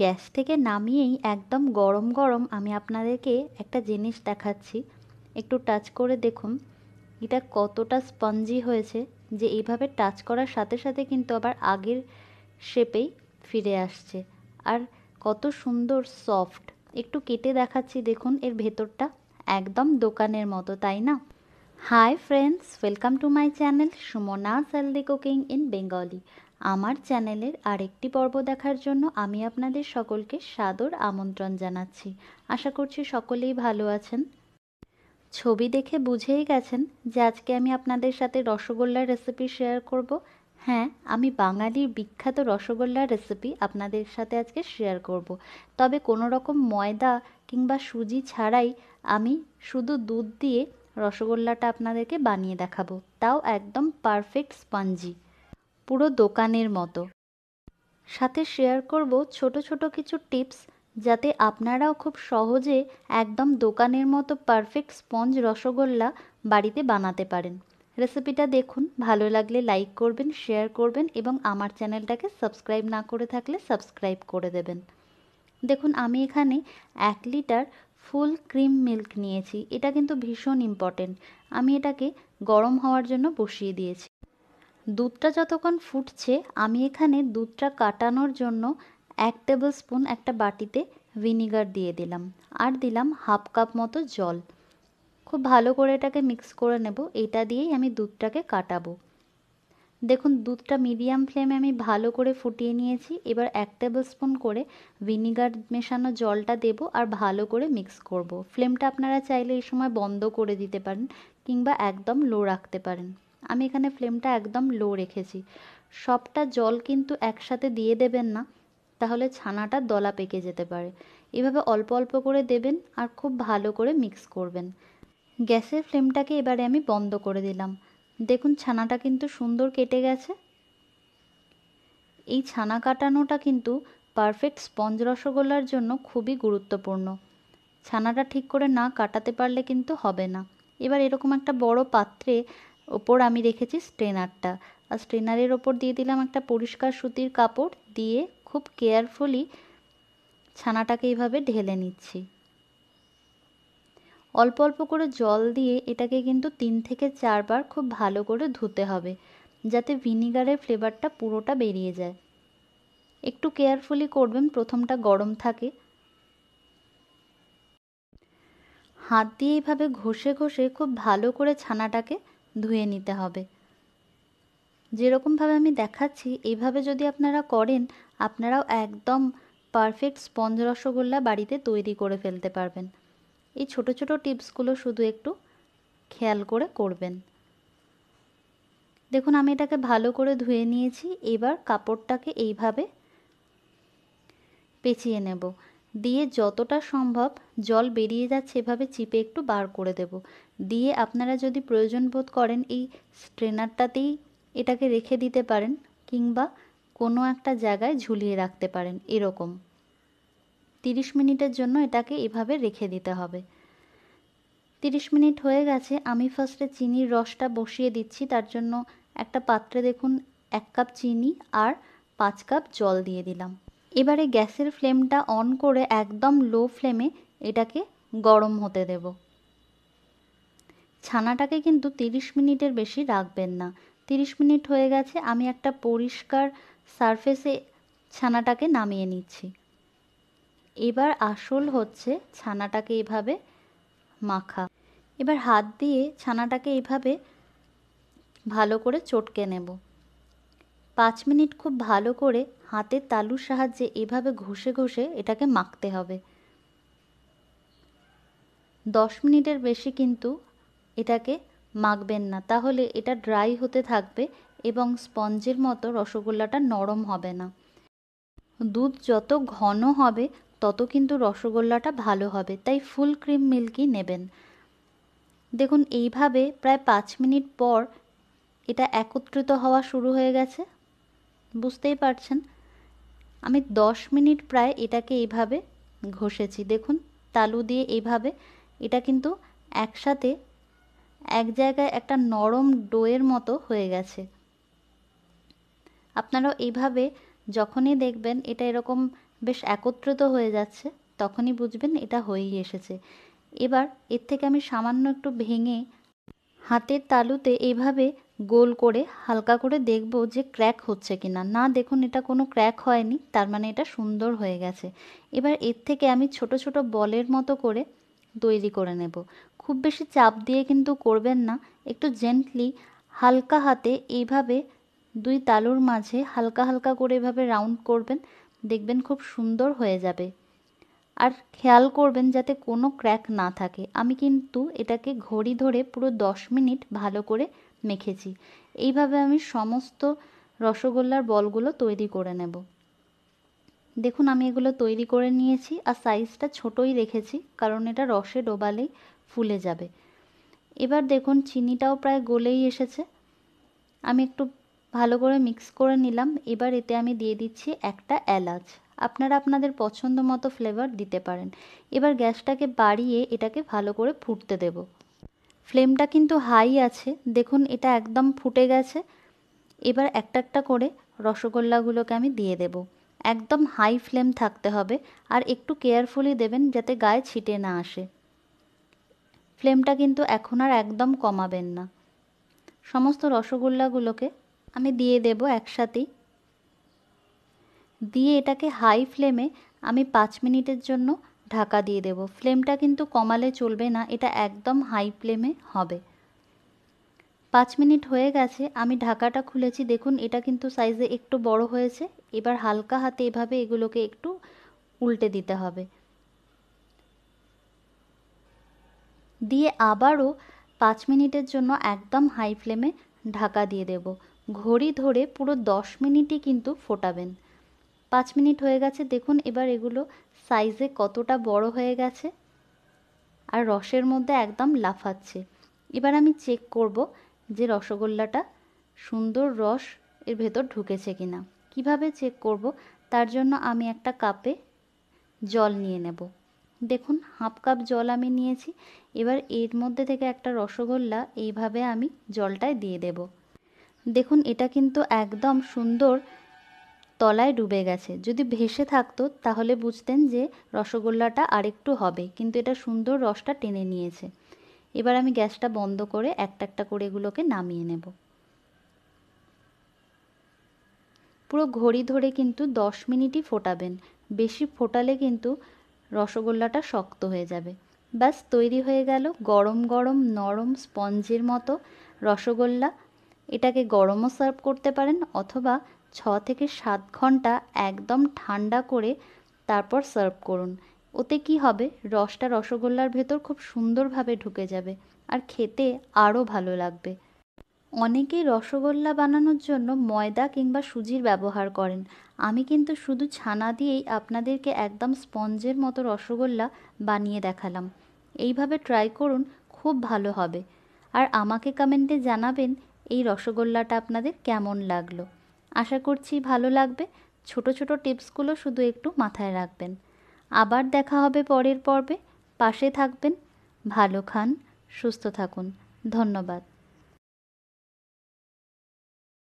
Gas থেকে নামিয়েই একদম গরম গরম আমি আপনাদেরকে একটা জিনিস দেখাচ্ছি একটু টাচ করে দেখুন এটা কতটা স্পঞ্জি হয়েছে যে এইভাবে টাচ করার সাথে সাথে কিন্তু আবার আগের শেপেই ফিরে আসছে আর কত সুন্দর সফট একটু কেটে দেখাচ্ছি দেখুন এর ভেতরটা একদম দোকানের মতো তাই না hi friends welcome to my channel Sumana Saldi cooking in Bengali আমার চ্যানেলের আরেকটি পর্ব দেখার জন্য আমি আপনাদের সকলকে সাদর আমন্ত্রণ জানাচ্ছি আশা করছি সকলেই ভালো আছেন ছবি দেখে বুঝেই গেছেন যে আজকে আমি আপনাদের সাথে রসগোল্লার রেসিপি শেয়ার করব হ্যাঁ আমি বাঙালির বিখ্যাত রসগোল্লার রেসিপি আপনাদের সাথে আজকে শেয়ার করব। তবে কোনো রকম ময়দা কিংবা সুজি ছাড়াই আমি শুধু দুধ দিয়ে রসগোল্লাটা আপনাদেরকে বানিয়ে দেখাবো তাও একদম পারফেক্ট স্পঞ্জি পুরো দোকানের মতো সাথে শেয়ার করব ছোট ছোট কিছু টিপস যাতে আপনারাও খুব সহজে একদম দোকানের মতো পারফেক্ট স্পঞ্জ রসগোল্লা বাড়িতে বানাতে পারেন রেসিপিটা দেখুন ভালো লাগলে লাইক করবেন শেয়ার করবেন এবং আমার চ্যানেলটাকে সাবস্ক্রাইব না করে থাকলে সাবস্ক্রাইব করে দেবেন দেখুন আমি এখানে এক লিটার ফুল ক্রিম মিল্ক নিয়েছি এটা কিন্তু ভীষণ ইম্পর্টেন্ট আমি এটাকে গরম হওয়ার জন্য বসিয়ে দিয়েছি দুধটা যতক্ষণ ফুটছে আমি এখানে দুধটা কাটানোর জন্য এক টেবিল স্পুন একটা বাটিতে ভিনিগার দিয়ে দিলাম আর দিলাম হাফ কাপ মতো জল খুব ভালো করে এটাকে মিক্স করে নেব এটা দিয়েই আমি দুধটাকে কাটাবো দেখুন দুধটা মিডিয়াম ফ্লেমে আমি ভালো করে ফুটিয়ে নিয়েছি এবার এক টেবিল স্পুন করে ভিনিগার মেশানো জলটা দেব আর ভালো করে মিক্স করব। ফ্লেমটা আপনারা চাইলে এই সময় বন্ধ করে দিতে পারেন কিংবা একদম লো রাখতে পারেন আমি এখানে ফ্লেমটা একদম লো রেখেছি সবটা জল কিন্তু একসাথে দিয়ে দেবেন না তাহলে ছানাটা দলা পেকে যেতে পারে এভাবে অল্প অল্প করে দেবেন আর খুব ভালো করে মিক্স করবেন গ্যাসের ফ্লেমটাকে এবারে আমি বন্ধ করে দিলাম দেখুন ছানাটা কিন্তু সুন্দর কেটে গেছে এই ছানা কাটানোটা কিন্তু পারফেক্ট স্পঞ্জ রসগোল্লার জন্য খুবই গুরুত্বপূর্ণ ছানাটা ঠিক করে না কাটাতে পারলে কিন্তু হবে না এবার এরকম একটা বড় পাত্রে ওপর আমি রেখেছি স্ট্রেনারটা আর স্ট্রেনারের ওপর দিয়ে দিলাম একটা পরিষ্কার সুতির কাপড় দিয়ে খুব কেয়ারফুলি ছানাটাকে এইভাবে ঢেলে নিচ্ছি অল্প অল্প করে জল দিয়ে এটাকে কিন্তু তিন থেকে চারবার খুব ভালো করে ধুতে হবে যাতে ভিনিগারের ফ্লেভারটা পুরোটা বেরিয়ে যায় একটু কেয়ারফুলি করবেন প্রথমটা গরম থাকে হাত দিয়ে এইভাবে ঘষে ঘষে খুব ভালো করে ছানাটাকে ধুয়ে নিতে হবে যেরকমভাবে আমি দেখাচ্ছি এইভাবে যদি আপনারা করেন আপনারাও একদম পারফেক্ট স্পঞ্জ রসগোল্লা বাড়িতে তৈরি করে ফেলতে পারবেন এই ছোট ছোট টিপসগুলো শুধু একটু খেয়াল করে করবেন দেখুন আমি এটাকে ভালো করে ধুয়ে নিয়েছি এবার কাপড়টাকে এইভাবে পেঁচিয়ে নেব দিয়ে যতটা সম্ভব জল বেরিয়ে যাচ্ছে এভাবে চিপে একটু বার করে দেব দিয়ে আপনারা যদি প্রয়োজন বোধ করেন এই স্ট্রেনারটাতেই এটাকে রেখে দিতে পারেন কিংবা কোনো একটা জায়গায় ঝুলিয়ে রাখতে পারেন এরকম তিরিশ মিনিটের জন্য এটাকে এভাবে রেখে দিতে হবে তিরিশ মিনিট হয়ে গেছে আমি ফার্স্টে চিনির রসটা বসিয়ে দিচ্ছি তার জন্য একটা পাত্রে দেখুন এক কাপ চিনি আর পাঁচ কাপ জল দিয়ে দিলাম এবারে গ্যাসের ফ্লেমটা অন করে একদম লো ফ্লেমে এটাকে গরম হতে দেব ছানাটাকে কিন্তু 30 মিনিটের বেশি রাখবেন না 30 মিনিট হয়ে গেছে আমি একটা পরিষ্কার সারফেসে ছানাটাকে নামিয়ে নিচ্ছি এবার আসল হচ্ছে ছানাটাকে এভাবে মাখা এবার হাত দিয়ে ছানাটাকে এভাবে ভালো করে চটকে নেব পাঁচ মিনিট খুব ভালো করে হাতের তালুর সাহায্যে এভাবে ঘষে ঘষে এটাকে মাখতে হবে দশ মিনিটের বেশি কিন্তু এটাকে মাখবেন না তাহলে এটা ড্রাই হতে থাকবে এবং স্পঞ্জের মতো রসগোল্লাটা নরম হবে না দুধ যত ঘন হবে তত কিন্তু রসগোল্লাটা ভালো হবে তাই ফুল ক্রিম মিল্কই নেবেন দেখুন এইভাবে প্রায় পাঁচ মিনিট পর এটা একত্রিত হওয়া শুরু হয়ে গেছে বুঝতেই পারছেন আমি 10 মিনিট প্রায় এটাকে এইভাবে ঘষেছি দেখুন তালু দিয়ে এইভাবে এটা কিন্তু একসাথে এক জায়গায় একটা নরম ডোয়ের মতো হয়ে গেছে আপনারা এইভাবে যখনই দেখবেন এটা এরকম বেশ একত্রিত হয়ে যাচ্ছে তখনই বুঝবেন এটা হয়েই এসেছে এবার এর থেকে আমি সামান্য একটু ভেঙে হাতের তালুতে এভাবে গোল করে হালকা করে দেখব যে ক্র্যাক হচ্ছে কি না না দেখুন এটা কোনো ক্র্যাক হয়নি তার মানে এটা সুন্দর হয়ে গেছে এবার এর থেকে আমি ছোট ছোট বলের মতো করে তৈরি করে নেব খুব বেশি চাপ দিয়ে কিন্তু করবেন না একটু জেন্টলি হালকা হাতে এইভাবে দুই তালুর মাঝে হালকা হালকা করে এভাবে রাউন্ড করবেন দেখবেন খুব সুন্দর হয়ে যাবে আর খেয়াল করবেন যাতে কোনো ক্র্যাক না থাকে আমি কিন্তু এটাকে ঘড়ি ধরে পুরো দশ মিনিট ভালো করে মেখেছি এইভাবে আমি সমস্ত রসগোল্লার বলগুলো তৈরি করে নেব দেখুন আমি এগুলো তৈরি করে নিয়েছি আর সাইজটা ছোটই রেখেছি কারণ এটা রসে ডোবালেই ফুলে যাবে এবার দেখুন চিনিটাও প্রায় গলেই এসেছে আমি একটু ভালো করে মিক্স করে নিলাম এবার এতে আমি দিয়ে দিচ্ছি একটা এলাচ আপনারা আপনাদের পছন্দ মতো ফ্লেভার দিতে পারেন এবার গ্যাসটাকে বাড়িয়ে এটাকে ভালো করে ফুটতে দেবো ফ্লেমটা কিন্তু হাই আছে দেখুন এটা একদম ফুটে গেছে এবার একটা একটা করে রসগোল্লাগুলোকে আমি দিয়ে দেব একদম হাই ফ্লেম থাকতে হবে আর একটু কেয়ারফুলি দেবেন যাতে গায়ে ছিটে না আসে ফ্লেমটা কিন্তু এখন আর একদম কমাবেন না সমস্ত রসগোল্লাগুলোকে আমি দিয়ে দেব একসাথেই দিয়ে এটাকে হাই ফ্লেমে আমি পাঁচ মিনিটের জন্য ঢাকা দিয়ে দেব ফ্লেমটা কিন্তু কমালে চলবে না এটা একদম হাই ফ্লেমে হবে পাঁচ মিনিট হয়ে গেছে আমি ঢাকাটা খুলেছি দেখুন এটা কিন্তু সাইজে একটু বড় হয়েছে এবার হালকা হাতে এভাবে এগুলোকে একটু উল্টে দিতে হবে দিয়ে আবারও পাঁচ মিনিটের জন্য একদম হাই ফ্লেমে ঢাকা দিয়ে দেব ঘড়ি ধরে পুরো দশ মিনিটই কিন্তু ফোটাবেন পাঁচ মিনিট হয়ে গেছে দেখুন এবার এগুলো সাইজে কতটা বড় হয়ে গেছে আর রসের মধ্যে একদম লাফাচ্ছে এবার আমি চেক করব যে রসগোল্লাটা সুন্দর রস এর ভেতর ঢুকেছে কিনা কিভাবে চেক করব তার জন্য আমি একটা কাপে জল নিয়ে নেব দেখুন হাফ কাপ জল আমি নিয়েছি এবার এর মধ্যে থেকে একটা রসগোল্লা এইভাবে আমি জলটায় দিয়ে দেব দেখুন এটা কিন্তু একদম সুন্দর তলায় ডুবে গেছে যদি ভেসে থাকতো তাহলে বুঝতেন যে রসগোল্লাটা আরেকটু হবে কিন্তু এটা সুন্দর রসটা টেনে নিয়েছে এবার আমি গ্যাসটা বন্ধ করে একটা একটা করে এগুলোকে নামিয়ে নেব পুরো ঘড়ি ধরে কিন্তু দশ মিনিটই ফোটাবেন বেশি ফোটালে কিন্তু রসগোল্লাটা শক্ত হয়ে যাবে ব্যাস তৈরি হয়ে গেল গরম গরম নরম স্পঞ্জের মতো রসগোল্লা এটাকে গরমও সার্ভ করতে পারেন অথবা ছ থেকে সাত ঘন্টা একদম ঠান্ডা করে তারপর সার্ভ করুন ওতে কি হবে রসটা রসগোল্লার ভেতর খুব সুন্দরভাবে ঢুকে যাবে আর খেতে আরও ভালো লাগবে অনেকেই রসগোল্লা বানানোর জন্য ময়দা কিংবা সুজির ব্যবহার করেন আমি কিন্তু শুধু ছানা দিয়েই আপনাদেরকে একদম স্পঞ্জের মতো রসগোল্লা বানিয়ে দেখালাম এইভাবে ট্রাই করুন খুব ভালো হবে আর আমাকে কমেন্টে জানাবেন এই রসগোল্লাটা আপনাদের কেমন লাগলো আশা করছি ভালো লাগবে ছোট ছোট টিপসগুলো শুধু একটু মাথায় রাখবেন আবার দেখা হবে পরের পর্বে পাশে থাকবেন ভালো খান সুস্থ থাকুন ধন্যবাদ